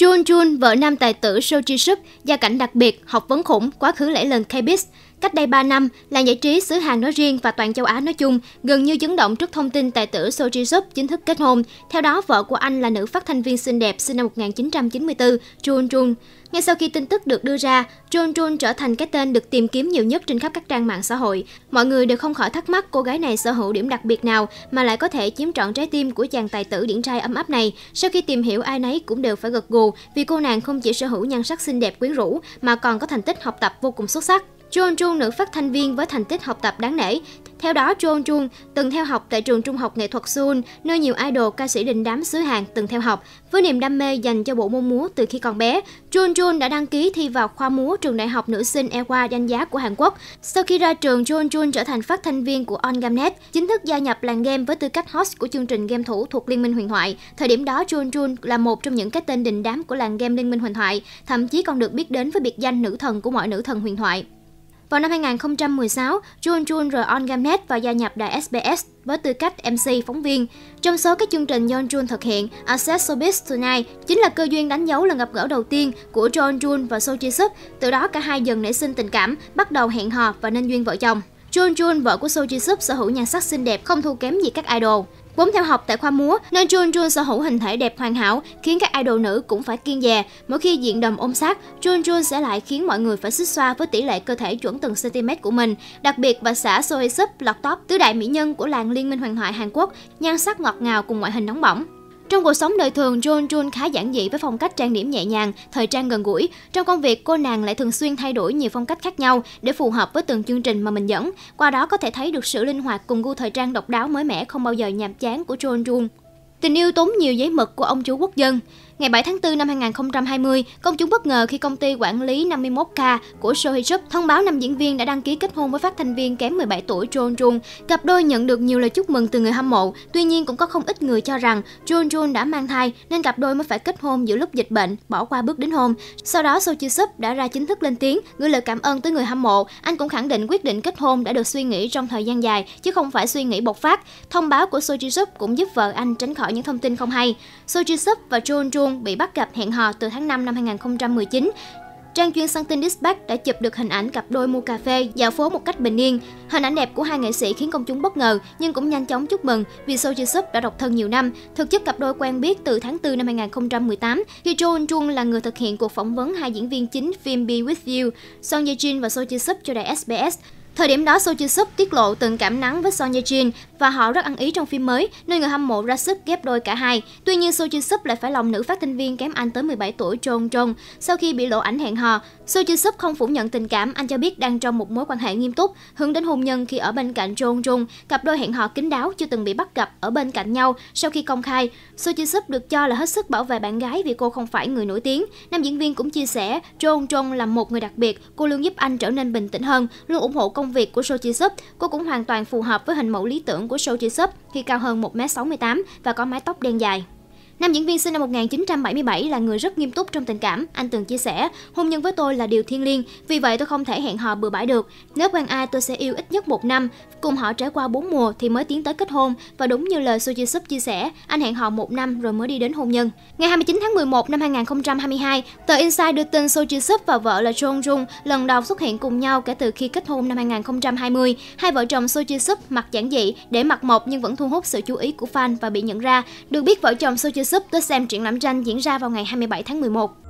Jun Jun, vợ nam tài tử Soji Sub, gia cảnh đặc biệt, học vấn khủng, quá khứ lẫy lần k Cách đây 3 năm, làng giải trí xứ Hàn nói riêng và toàn châu Á nói chung gần như chấn động trước thông tin tài tử So Ji Sup chính thức kết hôn. Theo đó, vợ của anh là nữ phát thanh viên xinh đẹp sinh năm 1994, Chun Chun. Ngay sau khi tin tức được đưa ra, Chun Chun trở thành cái tên được tìm kiếm nhiều nhất trên khắp các trang mạng xã hội. Mọi người đều không khỏi thắc mắc cô gái này sở hữu điểm đặc biệt nào mà lại có thể chiếm trọn trái tim của chàng tài tử điển trai ấm áp này. Sau khi tìm hiểu ai nấy cũng đều phải gật gù vì cô nàng không chỉ sở hữu nhan sắc xinh đẹp quyến rũ mà còn có thành tích học tập vô cùng xuất sắc. Chuon Trung nữ phát thanh viên với thành tích học tập đáng nể. Theo đó, Chuon Trung từng theo học tại trường trung học nghệ thuật Seoul, nơi nhiều idol ca sĩ đình đám xứ Hàn từng theo học. Với niềm đam mê dành cho bộ môn múa từ khi còn bé, Chuon Jun đã đăng ký thi vào khoa múa trường đại học nữ sinh Ewha danh giá của Hàn Quốc. Sau khi ra trường, Chuon Jun trở thành phát thanh viên của On Gamnet, chính thức gia nhập làng game với tư cách host của chương trình game thủ thuộc Liên minh huyền thoại. Thời điểm đó, Chuon Jun là một trong những cái tên đình đám của làng game Liên minh huyền thoại, thậm chí còn được biết đến với biệt danh nữ thần của mọi nữ thần huyền thoại. Vào năm 2016, Jun Jun rời On Gamnet và gia nhập đài SBS với tư cách MC phóng viên. Trong số các chương trình Yeon Jun thực hiện, Access Showbiz Tonight chính là cơ duyên đánh dấu lần gặp gỡ đầu tiên của Jeon Jun và So Ji Sup. Từ đó cả hai dần nảy sinh tình cảm, bắt đầu hẹn hò và nên duyên vợ chồng. Jun Jun, vợ của Seo Ji Sup, sở hữu nhan sắc xinh đẹp không thua kém gì các idol. Vốn theo học tại khoa múa, nên Jun Jun sở hữu hình thể đẹp hoàn hảo, khiến các idol nữ cũng phải kiên dè. Mỗi khi diện đầm ôm sát, Jun Jun sẽ lại khiến mọi người phải xích xoa với tỷ lệ cơ thể chuẩn từng cm của mình. Đặc biệt, bà xã Soe Sup lọt top tứ đại mỹ nhân của làng Liên minh Hoàng hoại Hàn Quốc, nhan sắc ngọt ngào cùng ngoại hình nóng bỏng. Trong cuộc sống đời thường, Jun Jun khá giản dị với phong cách trang điểm nhẹ nhàng, thời trang gần gũi. Trong công việc, cô nàng lại thường xuyên thay đổi nhiều phong cách khác nhau để phù hợp với từng chương trình mà mình dẫn. Qua đó có thể thấy được sự linh hoạt cùng gu thời trang độc đáo mới mẻ không bao giờ nhàm chán của Jun Jun. Tình yêu tốn nhiều giấy mực của ông chủ quốc dân. Ngày 7 tháng 4 năm 2020, công chúng bất ngờ khi công ty quản lý 51K của Sohee Sub thông báo nam diễn viên đã đăng ký kết hôn với phát thanh viên kém 17 tuổi John Jun. Cặp đôi nhận được nhiều lời chúc mừng từ người hâm mộ, tuy nhiên cũng có không ít người cho rằng John Jun đã mang thai nên cặp đôi mới phải kết hôn giữa lúc dịch bệnh, bỏ qua bước đính hôn. Sau đó Sohee Sub đã ra chính thức lên tiếng, gửi lời cảm ơn tới người hâm mộ. Anh cũng khẳng định quyết định kết hôn đã được suy nghĩ trong thời gian dài chứ không phải suy nghĩ bộc phát. Thông báo của Sohee Sub cũng giúp vợ anh tránh khỏi dõi những thông tin không hay. So Ji Sup và Jun Jun bị bắt gặp hẹn hò từ tháng 5 năm 2019 Trang chuyên săn tin Dispatch đã chụp được hình ảnh cặp đôi mua cà phê, dạo phố một cách bình yên. Hình ảnh đẹp của hai nghệ sĩ khiến công chúng bất ngờ nhưng cũng nhanh chóng chúc mừng vì So Ji Sup đã độc thân nhiều năm. Thực chất cặp đôi quen biết từ tháng 4 năm 2018 khi Jo Eun Jung là người thực hiện cuộc phỏng vấn hai diễn viên chính phim Be With You, Son Ye Jin và So Ji Sup cho đài SBS. Thời điểm đó, Soo Ji-sup tiết lộ từng cảm nắng với Son Ye-jin và họ rất ăn ý trong phim mới, nên người hâm mộ ra sức ghép đôi cả hai. Tuy nhiên, Soo Ji-sup lại phải lòng nữ phát thanh viên kém anh tới 17 tuổi Trôn Trôn. Sau khi bị lộ ảnh hẹn hò, Soo Ji-sup không phủ nhận tình cảm, anh cho biết đang trong một mối quan hệ nghiêm túc, hướng đến hôn nhân khi ở bên cạnh Trôn Trôn. Cặp đôi hẹn hò kín đáo chưa từng bị bắt gặp ở bên cạnh nhau sau khi công khai. Soo Ji-sup được cho là hết sức bảo vệ bạn gái vì cô không phải người nổi tiếng. Nam diễn viên cũng chia sẻ, Trôn Trôn là một người đặc biệt, cô luôn giúp anh trở nên bình tĩnh hơn, luôn ủng hộ công việc của Sochi Sub, cô cũng hoàn toàn phù hợp với hình mẫu lý tưởng của Sochi Sub khi cao hơn 1m68 và có mái tóc đen dài. Nam diễn viên sinh năm 1977 là người rất nghiêm túc trong tình cảm. Anh từng chia sẻ, hôn nhân với tôi là điều thiêng liêng, vì vậy tôi không thể hẹn hò bừa bãi được. Nếu quen ai tôi sẽ yêu ít nhất một năm, cùng họ trải qua bốn mùa thì mới tiến tới kết hôn. Và đúng như lời Suji Sub chia sẻ, anh hẹn hò một năm rồi mới đi đến hôn nhân. Ngày 29 tháng 11 năm 2022, tờ Inside đưa tin Suji Sub và vợ là Jong Jung lần đầu xuất hiện cùng nhau kể từ khi kết hôn năm 2020. Hai vợ chồng Suji Sub mặc giản dị để mặc mộc nhưng vẫn thu hút sự chú ý của fan và bị nhận ra. Được biết vợ chồng Suji Súp tới xem triển lãm tranh diễn ra vào ngày 27 tháng 11.